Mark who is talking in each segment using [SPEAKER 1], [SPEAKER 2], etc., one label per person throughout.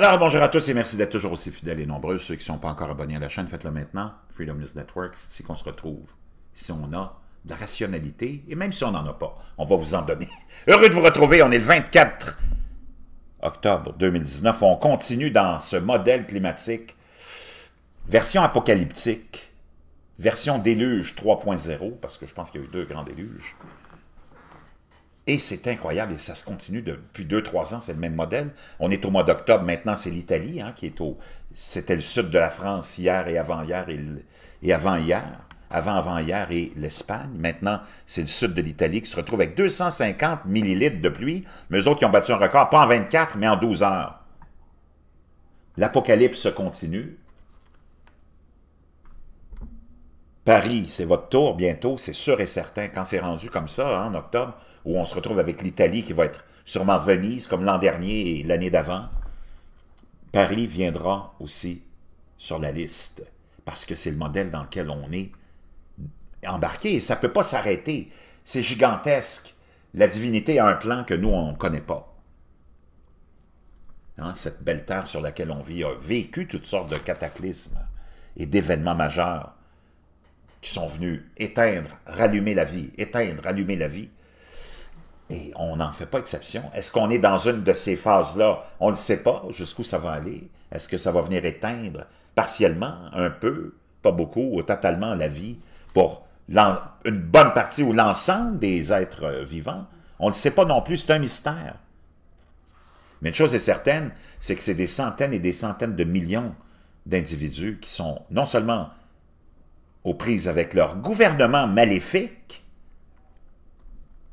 [SPEAKER 1] Alors, bonjour à tous et merci d'être toujours aussi fidèles et nombreux. Ceux qui ne sont pas encore abonnés à la chaîne, faites-le maintenant. Freedom News Network, c'est ici qu'on se retrouve. Si on a de la rationalité, et même si on n'en a pas, on va vous en donner. Heureux de vous retrouver, on est le 24 octobre 2019. On continue dans ce modèle climatique, version apocalyptique, version déluge 3.0, parce que je pense qu'il y a eu deux grands déluges. Et c'est incroyable et ça se continue depuis 2-3 ans, c'est le même modèle. On est au mois d'octobre, maintenant c'est l'Italie hein, qui est au... C'était le sud de la France hier et avant-hier et, avant-hier, avant-avant-hier et l'Espagne. Maintenant, c'est le sud de l'Italie qui se retrouve avec 250 millilitres de pluie. Mais eux autres qui ont battu un record, pas en 24, mais en 12 heures. L'apocalypse se continue. Paris, c'est votre tour bientôt, c'est sûr et certain. Quand c'est rendu comme ça, en octobre, où on se retrouve avec l'Italie qui va être sûrement Venise, comme l'an dernier et l'année d'avant, Paris viendra aussi sur la liste, parce que c'est le modèle dans lequel on est embarqué, et ça ne peut pas s'arrêter. C'est gigantesque. La divinité a un plan que nous, on ne connaît pas. Hein, cette belle terre sur laquelle on vit a vécu toutes sortes de cataclysmes et d'événements majeurs qui sont venus éteindre, rallumer la vie, éteindre, rallumer la vie. Et on n'en fait pas exception. Est-ce qu'on est dans une de ces phases-là? On ne sait pas jusqu'où ça va aller. Est-ce que ça va venir éteindre partiellement, un peu, pas beaucoup, ou totalement la vie pour une bonne partie ou l'ensemble des êtres euh, vivants? On ne le sait pas non plus, c'est un mystère. Mais une chose est certaine, c'est que c'est des centaines et des centaines de millions d'individus qui sont non seulement aux prises avec leur gouvernement maléfique,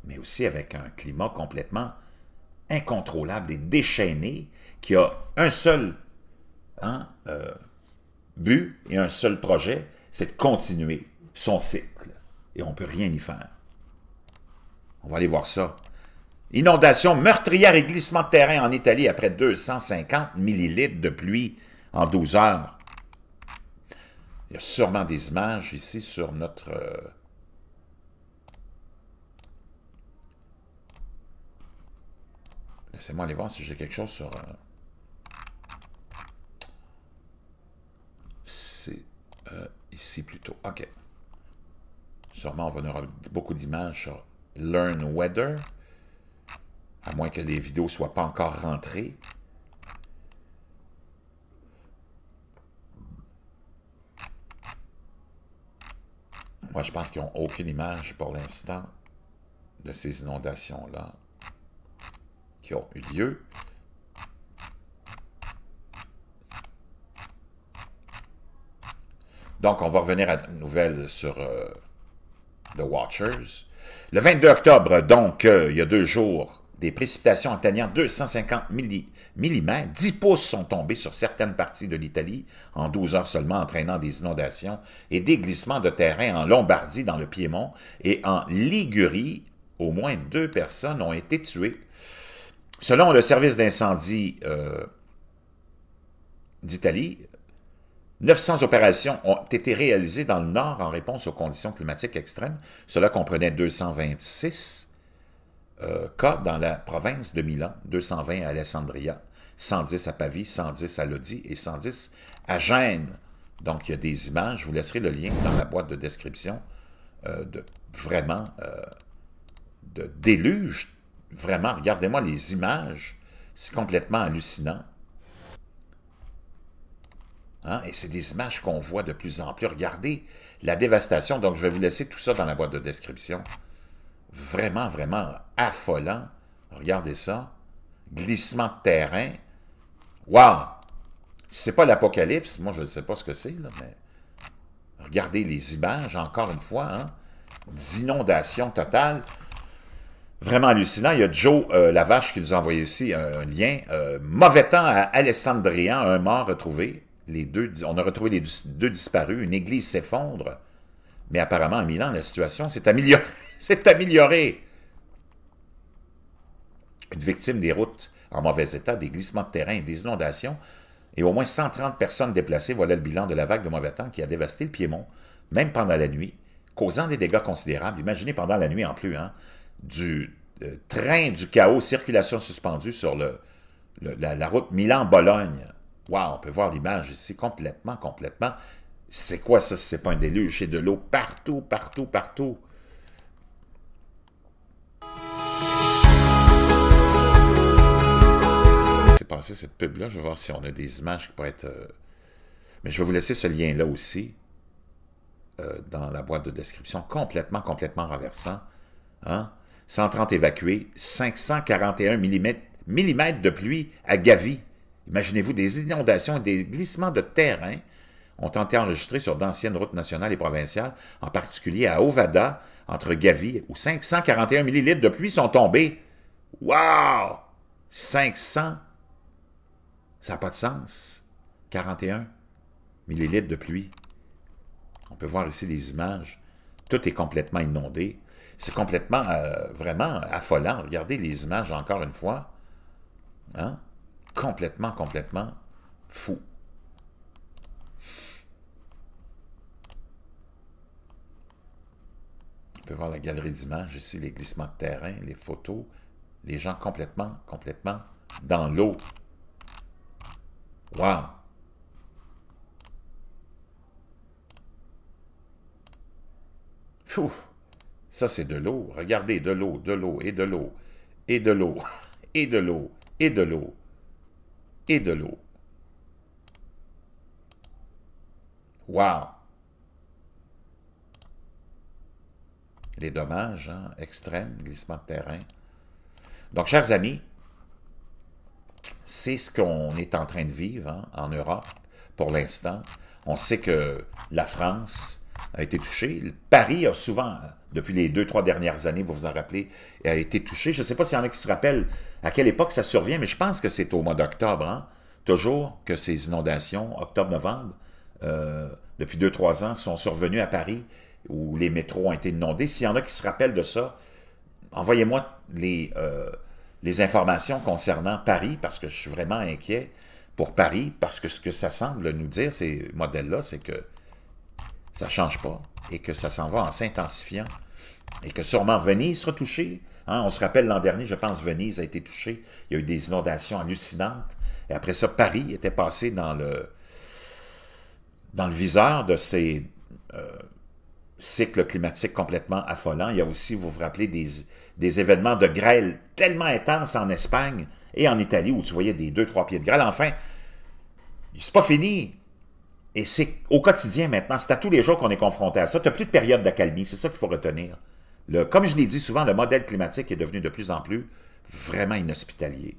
[SPEAKER 1] mais aussi avec un climat complètement incontrôlable et déchaîné qui a un seul hein, euh, but et un seul projet, c'est de continuer son cycle. Et on ne peut rien y faire. On va aller voir ça. Inondation meurtrière et glissement de terrain en Italie après 250 millilitres de pluie en 12 heures. Il y a sûrement des images ici sur notre... Euh, Laissez-moi aller voir si j'ai quelque chose sur... Euh, c'est euh, ici plutôt. OK. Sûrement, on va avoir beaucoup d'images sur Learn Weather, à moins que les vidéos ne soient pas encore rentrées. Moi, je pense qu'ils n'ont aucune image pour l'instant de ces inondations-là qui ont eu lieu. Donc, on va revenir à une nouvelle sur euh, The Watchers. Le 22 octobre, donc, euh, il y a deux jours, des précipitations atteignant 250 mm, 10 pouces sont tombés sur certaines parties de l'Italie en 12 heures seulement, entraînant des inondations et des glissements de terrain en Lombardie, dans le Piémont, et en Ligurie, au moins deux personnes ont été tuées. Selon le service d'incendie euh, d'Italie, 900 opérations ont été réalisées dans le Nord en réponse aux conditions climatiques extrêmes. Cela comprenait 226 euh, cas dans la province de Milan, 220 à Alessandria, 110 à Pavie, 110 à Lodi et 110 à Gênes. Donc, il y a des images. Je vous laisserai le lien dans la boîte de description euh, de vraiment euh, de déluge. Vraiment, regardez-moi les images. C'est complètement hallucinant. Hein? Et c'est des images qu'on voit de plus en plus. Regardez la dévastation. Donc, je vais vous laisser tout ça dans la boîte de description vraiment, vraiment affolant. Regardez ça. Glissement de terrain. Waouh, C'est pas l'apocalypse, moi je ne sais pas ce que c'est, mais regardez les images, encore une fois, hein? d'inondation totale. Vraiment hallucinant. Il y a Joe euh, Lavache qui nous a envoyé ici un, lien. Euh, mauvais temps à Alessandria. un mort retrouvé. Les deux, on a retrouvé les deux disparus. Une église s'effondre. Mais apparemment, à Milan, la situation s'est améliorée. C'est amélioré. Une victime des routes en mauvais état, des glissements de terrain et des inondations, et au moins 130 personnes déplacées, voilà le bilan de la vague de mauvais temps qui a dévasté le Piémont, même pendant la nuit, causant des dégâts considérables. Imaginez pendant la nuit en plus, hein, du euh, train du chaos, circulation suspendue sur le, la, route Milan-Bologne. Wow, on peut voir l'image ici complètement, complètement. C'est quoi ça c'est pas un déluge? C'est de l'eau partout, partout, partout. cette pub-là. Je vais voir si on a des images qui pourraient être... Euh, Mais je vais vous laisser ce lien-là aussi euh, dans la boîte de description. Complètement, complètement renversant. 130 hein. évacués, 541 mm, mm de pluie à Gavi. Imaginez-vous des inondations et des glissements de terrain ont été enregistrés sur d'anciennes routes nationales et provinciales, en particulier à Ovada, entre Gavi, où 541 millilitres de pluie sont tombés. Wow! 500 ça n'a pas de sens. 41 millilitres de pluie. On peut voir ici les images. Tout est complètement inondé. C'est complètement, euh, vraiment affolant. Regardez les images encore une fois. Hein? Complètement, complètement fou. On peut voir la galerie d'images ici, les glissements de terrain, les photos, les gens complètement, complètement dans l'eau. Waouh Ça, c'est de l'eau. Regardez, de l'eau, de l'eau, et de l'eau, et de l'eau, et de l'eau, et de l'eau, et de l'eau. Wow! Les dommages hein, extrêmes, glissement de terrain. Donc, chers amis, c'est ce qu'on est en train de vivre hein, en Europe pour l'instant. On sait que la France a été touchée. Paris a souvent, depuis les deux, trois dernières années, vous vous en rappelez, a été touchée. Je ne sais pas s'il y en a qui se rappellent à quelle époque ça survient, mais je pense que c'est au mois d'octobre, hein. toujours que ces inondations, octobre-novembre, euh, depuis deux, trois ans, sont survenues à Paris, où les métros ont été inondés. S'il y en a qui se rappellent de ça, envoyez-moi les... Euh, les informations concernant Paris, parce que je suis vraiment inquiet pour Paris, parce que ce que ça semble nous dire, ces modèles-là, c'est que ça ne change pas et que ça s'en va en s'intensifiant et que sûrement Venise sera touchée. Hein. on se rappelle l'an dernier, je pense, Venise a été touchée. Il y a eu des inondations hallucinantes. Et après ça, Paris était passé dans le, dans le viseur de ces... Euh, cycle climatique complètement affolant. Il y a aussi, vous vous rappelez, des, événements de grêle tellement intenses en Espagne et en Italie où tu voyais des deux, trois pieds de grêle. Enfin, c'est pas fini. Et c'est au quotidien maintenant, c'est à tous les jours qu'on est confronté à ça. Tu n'as plus de période d'accalmie, c'est ça qu'il faut retenir. Le, comme je l'ai dit souvent, le modèle climatique est devenu de plus en plus vraiment inhospitalier.